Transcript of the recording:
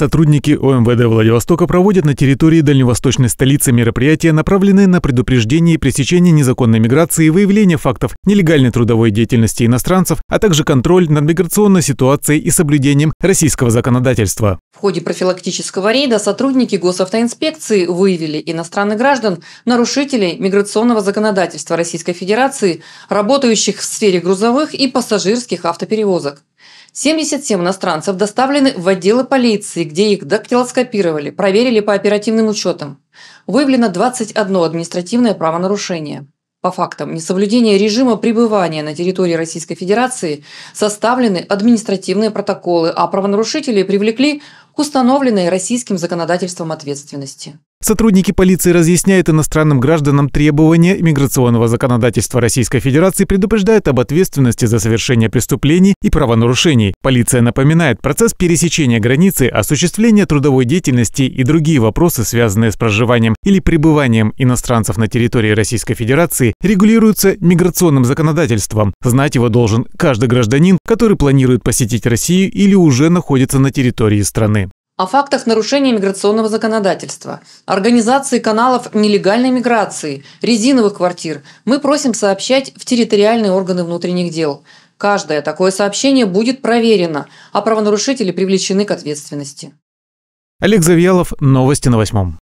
Сотрудники ОМВД Владивостока проводят на территории дальневосточной столицы мероприятия, направленные на предупреждение и пресечение незаконной миграции, выявление фактов нелегальной трудовой деятельности иностранцев, а также контроль над миграционной ситуацией и соблюдением российского законодательства. В ходе профилактического рейда сотрудники госавтоинспекции выявили иностранных граждан, нарушителей миграционного законодательства Российской Федерации, работающих в сфере грузовых и пассажирских автоперевозок. 77 иностранцев доставлены в отделы полиции, где их дактилоскопировали, проверили по оперативным учетам. Выявлено 21 административное правонарушение. По фактам несоблюдения режима пребывания на территории Российской Федерации составлены административные протоколы, а правонарушителей привлекли к установленной российским законодательством ответственности. Сотрудники полиции разъясняют иностранным гражданам требования миграционного законодательства Российской Федерации, предупреждают об ответственности за совершение преступлений и правонарушений. Полиция напоминает процесс пересечения границы, осуществление трудовой деятельности и другие вопросы, связанные с проживанием или пребыванием иностранцев на территории Российской Федерации, регулируются миграционным законодательством. Знать его должен каждый гражданин, который планирует посетить Россию или уже находится на территории страны о фактах нарушения миграционного законодательства, организации каналов нелегальной миграции, резиновых квартир мы просим сообщать в территориальные органы внутренних дел. Каждое такое сообщение будет проверено, а правонарушители привлечены к ответственности. Олег Завьялов, новости на восьмом.